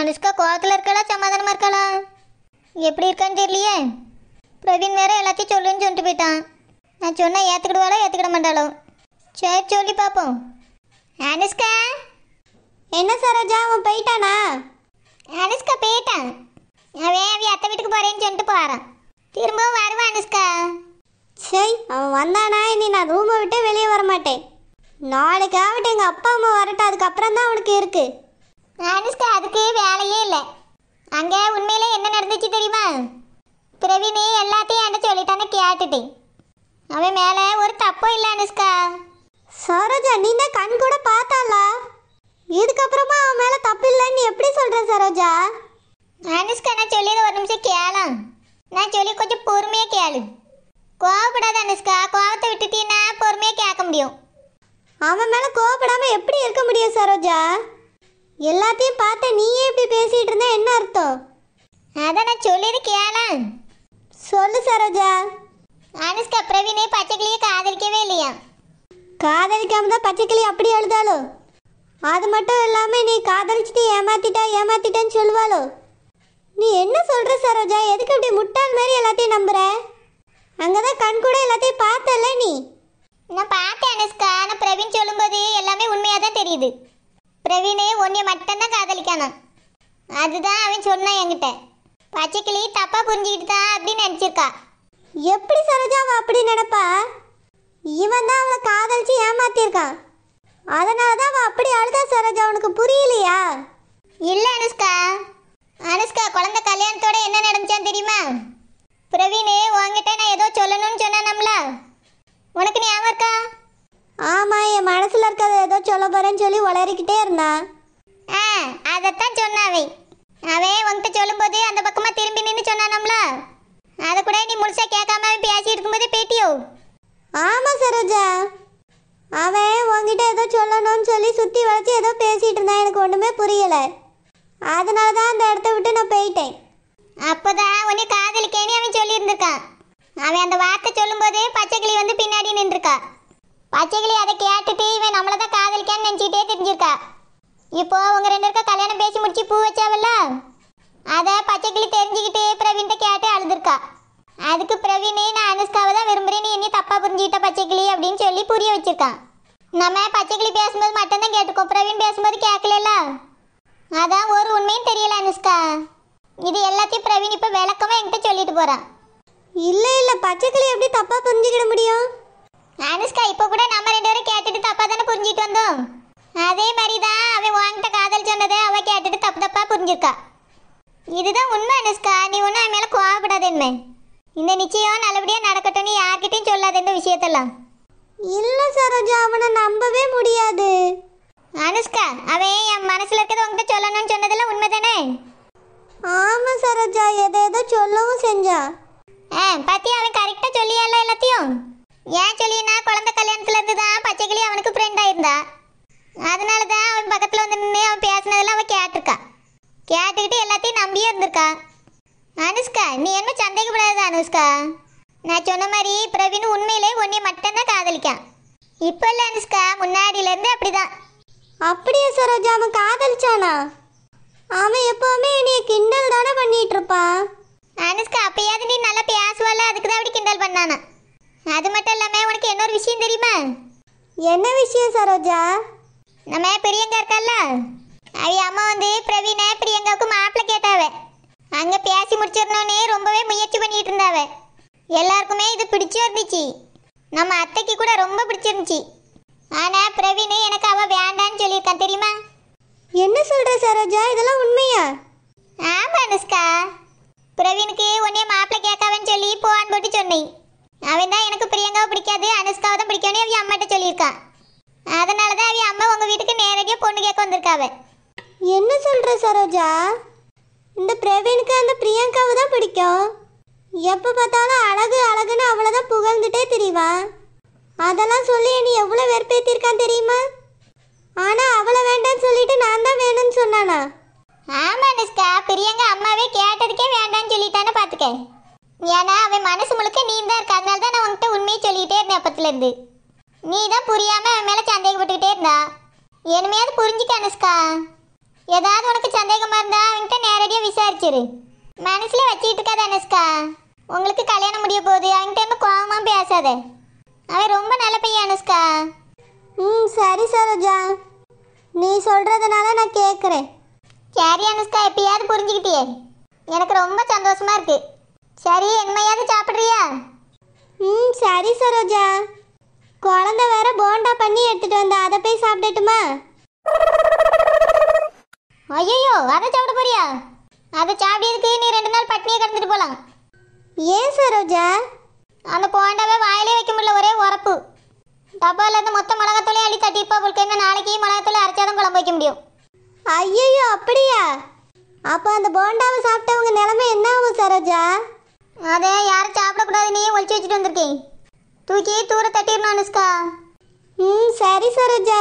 அனுஷ்கா கோவத்தில் இருக்காளா சமாதானமாக இருக்காளா எப்படி இருக்கான்னு தெரியலையே பிரவீன் வேற எல்லாத்தையும் சொல்லுன்னு சொல்லிட்டு போயிட்டான் நான் சொன்னால் ஏற்றுக்கிடுவாளோ ஏற்றுக்கிட மாட்டாளோ சரி சொல்லி பார்ப்போம் அனுஷ்கா என்ன சரோஜா அவன் போயிட்டானா அனுஷ்கா போயிட்டான் அவன் அவன் அத்தை வீட்டுக்கு போகிறேன்னு சொல்லிட்டு போகிறான் திரும்பவும் வருவான் அனுஷ்கா சரி அவன் வந்தானா இனி நான் ரூமை விட்டு வெளியே வர மாட்டேன் நாளைக்காகட்டும் எங்கள் அப்பா அம்மா வரட்டும் அதுக்கப்புறம் தான் அவனுக்கு இருக்குது அனுஷ்கா அதுக்கு வேலையே இல்லை அங்கே உண்மையில் என்ன நடந்துச்சு தெரியுமா பிரவீனே எல்லாத்தையும் என்கிட்ட சொல்லிட்டானே கேட்டுட்டேன் அவன் மேலே ஒரு தப்பும் இல்லை அனுஷ்கா சரோஜா நீ தான் கண் கூட பார்த்தால இதுக்கப்புறமா அவன் மேலே தப்பு இல்லைன்னு எப்படி சொல்கிற சரோஜா அனுஷ்கா நான் சொல்லியது ஒரு நிமிஷம் கேளாம் நான் சொல்லி கொஞ்சம் பொறுமையாக கேளு கோவப்படாத அனுஷ்கா கோவத்தை விட்டுட்டீன்னா பொறுமையாக கேட்க முடியும் அவன் மேலே கோவப்படாமல் எப்படி இருக்க முடியும் சரோஜா எல்லாத்தையும் பார்த்த நீயே இப்படி பேசிகிட்டு இருந்தா என்ன அர்த்தம் அதை நான் சொல்லிது சொல்லு சரோஜா அனுஷ்கா பிரவீனே பச்சைக்கிளியை காதலிக்கவே இல்லையா காதலிக்காம தான் பச்சைக்கிளி அப்படி எழுதாளோ அது மட்டும் இல்லாமல் நீ காதலிச்சுட்டு ஏமாத்திட்டா ஏமாத்திட்டேன்னு சொல்லுவாளோ நீ என்ன சொல்கிற சரோஜா எதுக்கு இப்படி முட்டாள் மாதிரி எல்லாத்தையும் நம்புற அங்கே தான் கண் கூட எல்லாத்தையும் பார்த்தல நீ நான் பார்த்தேன் அனுஷ்கா ஆனால் பிரவீன் சொல்லும்போது எல்லாமே உண்மையாக தான் தெரியுது பிரவீனே உன்னை மட்டும்தான் காதலிக்கானான் அதுதான் அவன் சொன்னான் என்கிட்ட பச்சைக்கிளி தப்பாக புரிஞ்சுக்கிட்டு அப்படின்னு நினச்சிருக்கா எப்படி சரோஜா அவள் அப்படி நினப்பா இவன் தான் அவளை காதலிச்சு ஏமாத்திருக்கான் அதனால தான் அவள் அப்படி அழுதா சரோஜா உனக்கு புரியலையா இல்லை அனுஷ்கா அனுஷ்கா குழந்தை கல்யாணத்தோட என்ன நடந்துச்சான் தெரியுமா பிரவீனே உங்ககிட்ட நான் ஏதோ சொல்லணும்னு நம்மள உனக்கு ஞாபகம் இருக்கா ஆமாம் என் மனசில் இருக்கிறத ஏதோ சொல்ல போகிறேன்னு சொல்லி உளறிக்கிட்டே இருந்தான் ஆ அதைத்தான் சொன்னாவே அவே உன்கிட்ட சொல்லும்போது அந்த பக்கமாக திரும்பி நின்று சொன்னானம்ல அதை கூட நீ முழுசாக கேட்காம பேசிட்டு இருக்கும்போது பேட்டியோ ஆமாம் சரோஜா அவன் உன்கிட்ட ஏதோ சொல்லணும்னு சொல்லி சுற்றி வளைச்சி ஏதோ பேசிகிட்டு இருந்தான் எனக்கு ஒன்றுமே புரியலை அதனால தான் அந்த இடத்த விட்டு நான் போயிட்டேன் அப்போதான் உன்னை காதலிக்கேன்னு அவன் சொல்லியிருந்திருக்கான் அவன் அந்த வார்த்தை சொல்லும்போதே பச்சை கிளி வந்து பின்னாடி நின்றுருக்கான் பச்சைக்கிளி அதை கேட்டுட்டு இவன் நம்மளை தான் காதலிக்கான்னு நினச்சிக்கிட்டே தெரிஞ்சிருக்கா இப்போ அவங்க ரெண்டு பேருக்கும் கல்யாணம் பேசி முடிச்சு பூ வச்சாவல்ல அதை பச்சைக்கிளி தெரிஞ்சுக்கிட்டு பிரவீன்கிட்ட கேட்டு அழுதுருக்கா அதுக்கு பிரவீனே நான் அனுஷ்காவை தான் விரும்புகிறேன் நீ என்ன தப்பாக புரிஞ்சுக்கிட்ட பச்சைக்கிளி அப்படின்னு சொல்லி புரிய வச்சுருக்கான் நம்ம பச்சைக்கிளி பேசும்போது மட்டும்தான் கேட்டுக்கோம் பிரவீன் பேசும்போது கேட்கலல்ல அதான் ஒரு உண்மையும் தெரியல அனுஷ்கா இது எல்லாத்தையும் பிரவீன் இப்போ விளக்கமாக என்கிட்ட சொல்லிட்டு போகிறான் இல்லை இல்லை பச்சைக்கிளி எப்படி தப்பாக புரிஞ்சுக்கிட முடியும் அனுஷ்கா இப்போ கூட நம்ம ரெண்டு பேரும் கேட்டுட்டு தப்பா தானே புரிஞ்சிட்டு வந்தோம் அதே மாதிரி தான் அவன் உன்கிட்ட காதல் சொன்னதை அவள் கேட்டுட்டு தப்பு தப்பா புரிஞ்சிருக்கா இதுதான் உண்மை அனுஷ்கா நீ ஒன்றும் அவன் மேலே கோவப்படாதேன்மே இந்த நிச்சயம் நல்லபடியாக நடக்கட்டும்னு யார்கிட்டையும் சொல்லாத இந்த விஷயத்தெல்லாம் இல்லை சரோஜா அவனை நம்பவே முடியாது அனுஷ்கா அவன் என் மனசில் இருக்கிறத உங்ககிட்ட சொல்லணும்னு சொன்னதெல்லாம் உண்மை தானே ஆமாம் சரோஜா எதை எதோ சொல்லவும் செஞ்சா ஆ பத்தி அவன் கரெக்டாக சொல்லியால எல்லாத்தையும் ஏன் சொல்லினா குழந்தை கல்யாணத்துல இருந்து தான் பச்சைக்கிளி அவனுக்கு ஃப்ரெண்ட் ஆயிருந்தா அதனால தான் அவன் பக்கத்தில் வந்து நின்று அவன் பேசினதெல்லாம் அவன் கேட்டிருக்கா கேட்டுக்கிட்டு எல்லாத்தையும் நம்பியே இருந்திருக்கா அனுஷ்கா நீ என்ன சந்தேகப்படாத அனுஷ்கா நான் சொன்ன மாதிரி பிரவீன் உண்மையிலே உன்னை மட்டும்தான் காதலிக்கான் இப்போ இல்லை அனுஷ்கா முன்னாடியிலேருந்து அப்படிதான் அப்படியே சரோஜா அவன் காதலிச்சானா அவன் எப்போவுமே நீ கிண்டல் தானே பண்ணிட்டு இருப்பான் அனுஷ்கா அப்பயாவது நீ நல்லா பேசுவாள் அதுக்கு தான் அப்படி கிண்டல் பண்ணானா அது மட்டும் இல்லாமல் உனக்கு இன்னொரு விஷயம் தெரியுமா என்ன விஷயம் சரோஜா நம்ம பிரியங்கா இருக்கல்ல அவி அம்மா வந்து பிரவீனா பிரியங்காவுக்கு மாப்பிள்ளை கேட்டாவ அங்கே பேசி முடிச்சிடணும்னே ரொம்பவே முயற்சி பண்ணிட்டு இருந்தாவ எல்லாருக்குமே இது பிடிச்சும் இருந்துச்சு நம்ம அத்தைக்கு கூட ரொம்ப பிடிச்சிருந்துச்சு ஆனால் பிரவீனு எனக்கு அவள் வேண்டான்னு சொல்லியிருக்கான் தெரியுமா என்ன சொல்கிற சரோஜா இதெல்லாம் உண்மையா ஆமா அனுஷ்கா பிரவீனுக்கு உன்னே மாப்பிள்ளை கேட்காவன்னு சொல்லி போவான்னு போட்டு சொன்னேன் அவன் தான் எனக்கு பிரியங்காவை பிடிக்காது அனுஷ்காவை தான் பிடிக்கணும் அவன் அம்மாட்ட சொல்லியிருக்கா அதனால தான் அவன் அம்மா உங்கள் வீட்டுக்கு நேரடியாக பொண்ணு கேட்க வந்திருக்காவ என்ன சொல்கிற சரோஜா இந்த பிரவீனுக்கு அந்த பிரியங்காவை தான் பிடிக்கும் எப்போ பார்த்தாலும் அழகு அழகுன்னு அவ்வளோதான் புகழ்ந்துட்டே தெரியவா அதெல்லாம் சொல்லி நீ எவ்வளோ வெறுப்பேற்றிருக்கான் தெரியுமா ஆனால் அவளை வேண்டாம்னு சொல்லிட்டு நான் தான் வேணும்னு சொன்னானா ஆமாம் அனுஷ்கா பிரியங்கா அம்மாவே கேட்டதுக்கே வேண்டாம்னு சொல்லிட்டானே பார்த்துக்கேன் ஏன்னா அவன் மனசு முழுக்க நீ தான் இருக்க அதனால தான் நான் உங்ககிட்ட உண்மையை சொல்லிக்கிட்டே இருந்தேன் அப்பத்துலேருந்து நீ தான் புரியாமல் அவன் மேலே சந்தேகப்பட்டுக்கிட்டே இருந்தா என்னமையாவது புரிஞ்சுக்க அனுஷ்கா ஏதாவது உனக்கு சந்தேகமாக இருந்தா அவன்கிட்ட நேரடியாக விசாரிச்சிரு மனசில் வச்சுக்கிட்டு இருக்காது அனுஷ்கா உங்களுக்கு கல்யாணம் முடிய போகுது அவன்கிட்ட இருந்து கோபமாக பேசாத அவன் ரொம்ப நல்ல பையன் அனுஷ்கா ம் சரி சரோஜா நீ சொல்கிறதுனால நான் கேட்குறேன் சரி அனுஷ்கா எப்பயாவது புரிஞ்சுக்கிட்டியே எனக்கு ரொம்ப சந்தோஷமாக இருக்குது சரி எங்கமையாவது சாப்பிட்றியா ம் சரி சரோஜா குழந்த வேற போண்டா பண்ணி எடுத்துட்டு வந்த அதை போய் சாப்பிடட்டுமா ஐயோ அதை சாப்பிட போறியா அதை சாப்பிடுறதுக்கு நீ ரெண்டு நாள் பட்னியை கடந்துட்டு போலாம் ஏன் சரோஜா அந்த போண்டாவை வாயிலே வைக்க முடியல ஒரே உரப்பு டப்பாவில் இருந்து மொத்த மிளகாத்தூளையும் அள்ளி தட்டிப்பா இப்போ அவளுக்கு என்ன நாளைக்கு மிளகாத்தூளை அரைச்சாதான் குழம்பு வைக்க முடியும் ஐயோ அப்படியா அப்போ அந்த போண்டாவை சாப்பிட்டவங்க நிலைமை என்ன ஆகும் சரோஜா அதே யாரும் சாப்பிடக்கூடாது நீ ஒழிச்சு வச்சுட்டு வந்திருக்கேன் தூக்கி தூர தட்டிடணும் அனுஷ்கா ம் சரி சரோஜா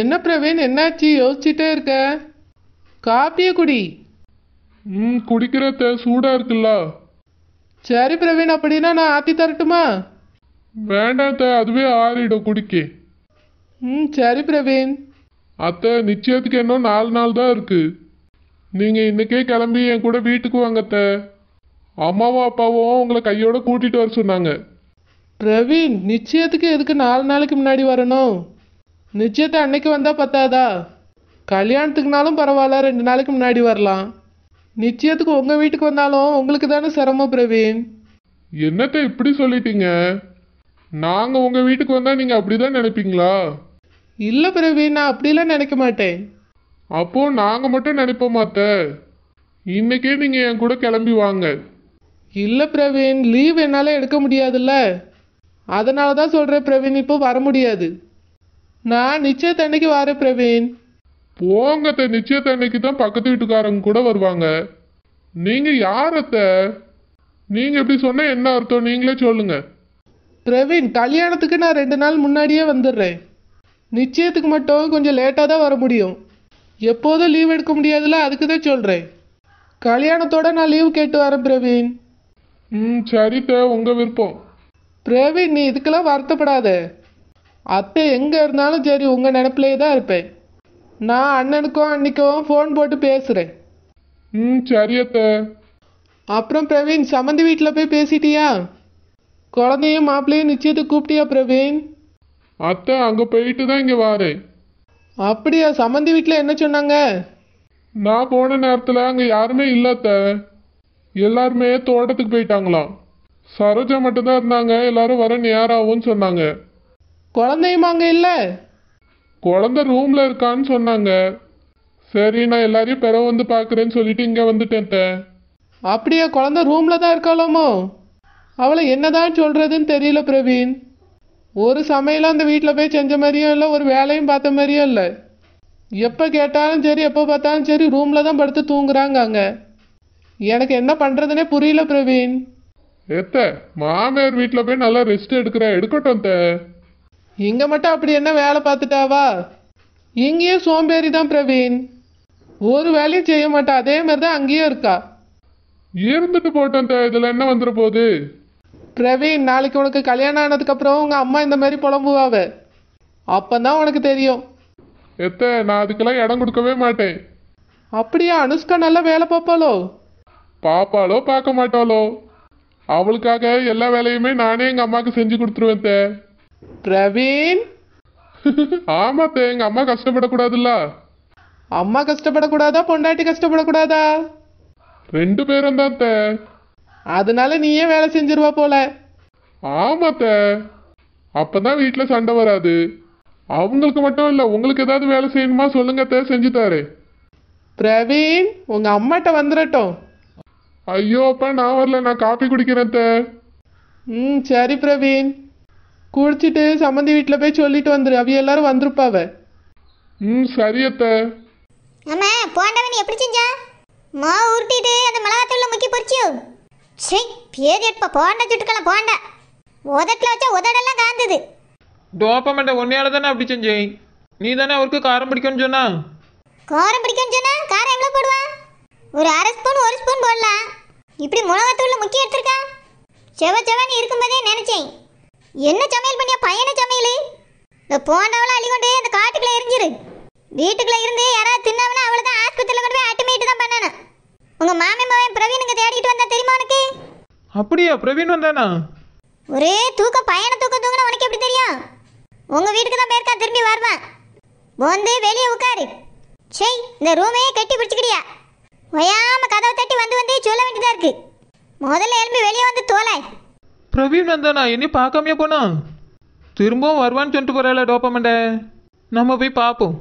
என்ன பிரவீன் என்னாச்சு யோசிச்சுட்டே இருக்க காப்பியை குடி ம் குடிக்கிறத சூடா இருக்குல்ல சரி பிரவீன் அப்படின்னா நான் ஆத்தி தரட்டுமா வேண்டாம் அதுவே ஆறிடும் குடிக்க ம் சரி பிரவீன் அத்தை நிச்சயத்துக்கு இன்னும் நாலு நாள் தான் இருக்கு நீங்கள் இன்னைக்கே கிளம்பி என் கூட வீட்டுக்கு வாங்கத்தை அம்மாவும் அப்பாவும் உங்களை கையோட கூட்டிட்டு வர சொன்னாங்க பிரவீன் நிச்சயத்துக்கு எதுக்கு நாலு நாளைக்கு முன்னாடி வரணும் நிச்சயத்தை அன்னைக்கு வந்தால் பத்தாதா கல்யாணத்துக்குனாலும் பரவாயில்ல ரெண்டு நாளைக்கு முன்னாடி வரலாம் நிச்சயத்துக்கு உங்கள் வீட்டுக்கு வந்தாலும் உங்களுக்கு தானே சிரமம் பிரவீன் என்னத்தை இப்படி சொல்லிட்டீங்க நாங்கள் உங்கள் வீட்டுக்கு வந்தால் நீங்கள் அப்படிதான் நினைப்பீங்களா இல்லை பிரவீன் நான் அப்படிலாம் நினைக்க மாட்டேன் அப்போது நாங்கள் மட்டும் நினைப்போம் மாத்த இன்னைக்கே நீங்கள் என் கூட கிளம்பி வாங்க இல்லை பிரவீன் லீவ் என்னால் எடுக்க முடியாதுல்ல அதனால தான் சொல்கிறேன் பிரவீன் இப்போ வர முடியாது நான் நிச்சயத்தன்னைக்கு வரேன் பிரவீன் போங்க நிச்சயத்தன்னைக்கு தான் பக்கத்து வீட்டுக்காரங்க கூட வருவாங்க நீங்கள் யாரத்த நீங்கள் எப்படி சொன்னால் என்ன அர்த்தம் நீங்களே சொல்லுங்கள் பிரவீன் கல்யாணத்துக்கு நான் ரெண்டு நாள் முன்னாடியே வந்துடுறேன் நிச்சயத்துக்கு மட்டும் கொஞ்சம் லேட்டாக தான் வர முடியும் எப்போதும் லீவ் எடுக்க முடியாதுல்ல அதுக்கு தான் சொல்கிறேன் கல்யாணத்தோட நான் லீவ் கேட்டு வரேன் பிரவீன் ம் சரி தே உங்கள் விருப்பம் பிரவீன் நீ இதுக்கெல்லாம் வருத்தப்படாத அத்தை எங்கே இருந்தாலும் சரி உங்கள் நினப்பிலே தான் இருப்பேன் நான் அண்ணனுக்கும் அன்னைக்கும் ஃபோன் போட்டு பேசுகிறேன் ம் சரி அத்தை அப்புறம் பிரவீன் சம்மந்தி வீட்டில் போய் பேசிட்டியா குழந்தையும் மாப்பிள்ளையும் நிச்சயத்தை கூப்பிட்டியா பிரவீன் அத்தை அங்கே போயிட்டு தான் இங்கே வாரேன் அப்படியா சம்மந்தி வீட்டில் என்ன சொன்னாங்க நான் போன நேரத்தில் அங்கே யாருமே இல்லை எல்லாருமே தோட்டத்துக்கு போயிட்டாங்களாம் சரோஜா மட்டும்தான் இருந்தாங்க எல்லாரும் வர நேராகவும் சொன்னாங்க குழந்தையுமாங்க இல்லை குழந்த ரூமில் இருக்கான்னு சொன்னாங்க சரி நான் எல்லாரையும் பிற வந்து பார்க்குறேன்னு சொல்லிட்டு இங்கே வந்துட்டேன் அப்படியே குழந்தை ரூமில் தான் இருக்காளோமோ அவளை என்னதான் சொல்கிறதுன்னு தெரியல பிரவீன் ஒரு சமையலும் அந்த வீட்டில் போய் செஞ்ச மாதிரியும் இல்லை ஒரு வேலையும் பார்த்த மாதிரியும் இல்லை எப்போ கேட்டாலும் சரி எப்போ பார்த்தாலும் சரி ரூமில் தான் படுத்து தூங்குறாங்க அங்கே எனக்கு என்ன பண்ணுறதுனே புரியல பிரவீன் எத்த மாமியார் வீட்டில் போய் நல்லா ரெஸ்ட் எடுக்கிற எடுக்கட்டும் இங்க இங்கே மட்டும் அப்படி என்ன வேலை பார்த்துட்டாவா இங்கேயும் சோம்பேறி தான் பிரவீன் ஒரு வேலையும் செய்ய மாட்டா அதே மாதிரி தான் அங்கேயும் இருக்கா இருந்துட்டு போட்டோம் தே இதில் என்ன வந்துட போகுது பிரவீன் நாளைக்கு உனக்கு கல்யாணம் ஆனதுக்கப்புறம் உங்கள் அம்மா இந்த மாதிரி புலம்புவாவ அப்போ தான் உனக்கு தெரியும் எத்த நான் அதுக்கெல்லாம் இடம் கொடுக்கவே மாட்டேன் அப்படியா அனுஷ்கா நல்லா வேலை பார்ப்பாளோ பாப்பாளோ பார்க்க மாட்டாளோ அவளுக்காக எல்லா வேலையுமே நானே எங்கள் அம்மாவுக்கு செஞ்சு கொடுத்துருவேன் தே பிரவீன் ஆமா தே எங்கள் அம்மா கஷ்டப்படக்கூடாதுல்ல அம்மா கஷ்டப்படக்கூடாதா பொண்டாட்டி கஷ்டப்படக்கூடாதா ரெண்டு பேரும் தான் தே அதனால நீயே வேலை செஞ்சிருவா போல ஆமா தே அப்பதான் வீட்டில் சண்டை வராது அவங்களுக்கு மட்டும் இல்லை உங்களுக்கு ஏதாவது வேலை செய்யணுமா சொல்லுங்க தே செஞ்சு பிரவீன் உங்க அம்மாட்ட வந்துடட்டும் ஐயோ அப்பா நான் வரல நான் காஃபி குடிக்கிறேன் ம் சரி பிரவீன் குடிச்சிட்டு சம்மந்தி வீட்டில் போய் சொல்லிட்டு வந்துரு அவ எல்லாரும் வந்திருப்பாவ ம் சரி அத்தை ஆமா போண்டவன் எப்படி செஞ்சான் மா உருட்டிட்டு அந்த மிளகாத்தூள்ல முக்கி பொரிச்சியோ சரி பேர் எடுப்பா போண்டா சுட்டுக்கலாம் போண்டா உதட்டில் வச்சா உதடெல்லாம் காந்தது டோப்பமெண்ட உன்னையால தானே அப்படி செஞ்சேன் நீ தானே அவருக்கு காரம் பிடிக்கும்னு சொன்னா காரம் பிடிக்கும்னு சொன்னா காரம் எவ்வளோ போடுவா ஒரு அரை ஸ்பூன் ஒரு ஸ்பூன் போடலாம் இப்படி மிளகாத்தூளில் முக்கிய எடுத்துருக்கா செவ செவன்னு இருக்கும்போதே நினச்சேன் என்ன சமையல் பண்ணியா பையனை சமையல் இந்த போனவளை அழிகொண்டு அந்த காட்டுக்குள்ளே எரிஞ்சிரு வீட்டுக்குள்ளே இருந்து யாராவது தின்னவனா அவ்வளோதான் தான் ஆஸ்பத்திரியில் கொண்டு போய் அட்டுமேட்டு தான் பண்ணணும் உங்கள் மாமி மாவன் பிரவீனுங்க தேடிட்டு வந்தா தெரியுமா உனக்கு அப்படியா பிரவீன் வந்தானா ஒரே தூக்கம் பையனை தூக்கம் தூங்கினா உனக்கு எப்படி தெரியும் உங்கள் வீட்டுக்கு தான் போயிருக்கா திரும்பி வருவேன் வந்து வெளியே உட்காரு சரி இந்த ரூமையே கட்டி பிடிச்சிக்கிறியா ஒயாம கதவை தட்டி வந்து வந்து சொல்ல வேண்டியதா இருக்கு முதல்ல எழும்பி வெளியே வந்து தோலை பிரவீன் வந்தானா என்ன பார்க்காமையே போனா திரும்பவும் வருவான்னு சொல்லிட்டு போறாள டோப்பமெண்ட நம்ம போய் பார்ப்போம்